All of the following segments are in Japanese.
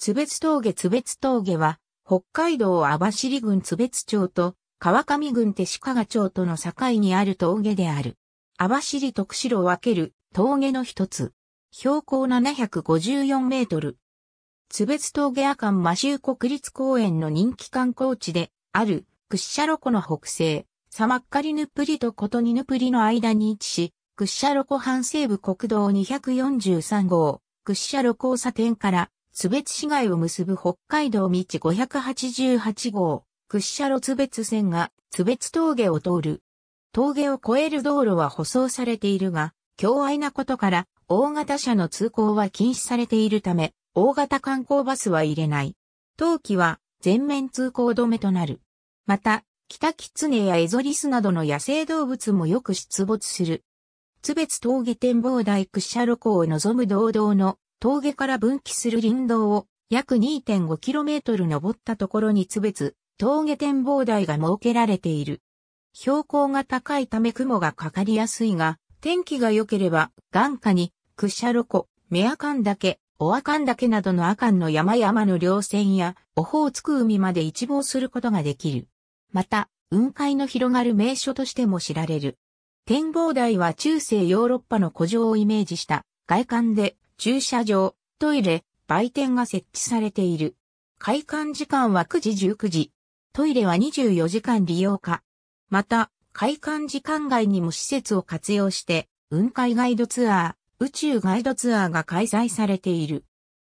津別峠津別峠は、北海道網走郡津別町と川上郡手鹿賀町との境にある峠である。網走と釧路を分ける峠の一つ。標高754メートル。津別峠阿寒摩周国立公園の人気観光地である屈斜路湖の北西、サマッカリヌプリととにぬヌプリの間に位置し、屈斜路湖半西部国道243号、屈斜路交差点から津別市街を結ぶ北海道道588号、屈斜路津別線が津別峠を通る。峠を越える道路は舗装されているが、狭愛なことから大型車の通行は禁止されているため、大型観光バスは入れない。冬季は全面通行止めとなる。また、キタキツネやエゾリスなどの野生動物もよく出没する。津別峠展望台屈斜路港を望む堂々の峠から分岐する林道を約 2.5km 登ったところに潰す。峠展望台が設けられている。標高が高いため雲がかかりやすいが、天気が良ければ、眼下に、クシャロコ、メアカンおオアカンけなどのアカンの山々の稜線や、オホーツク海まで一望することができる。また、雲海の広がる名所としても知られる。展望台は中世ヨーロッパの古城をイメージした外観で駐車場、トイレ、売店が設置されている。開館時間は9時19時。トイレは24時間利用化。また、開館時間外にも施設を活用して、雲海ガイドツアー、宇宙ガイドツアーが開催されている。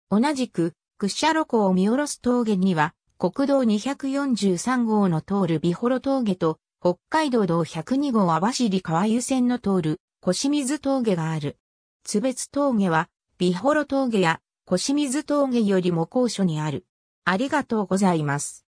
同じく、屈斜路湖を見下ろす峠には、国道243号の通る美幌峠と、北海道道102号網走川湯線の通る、小清水峠がある。津別峠は、美幌峠や小清水峠よりも高所にある。ありがとうございます。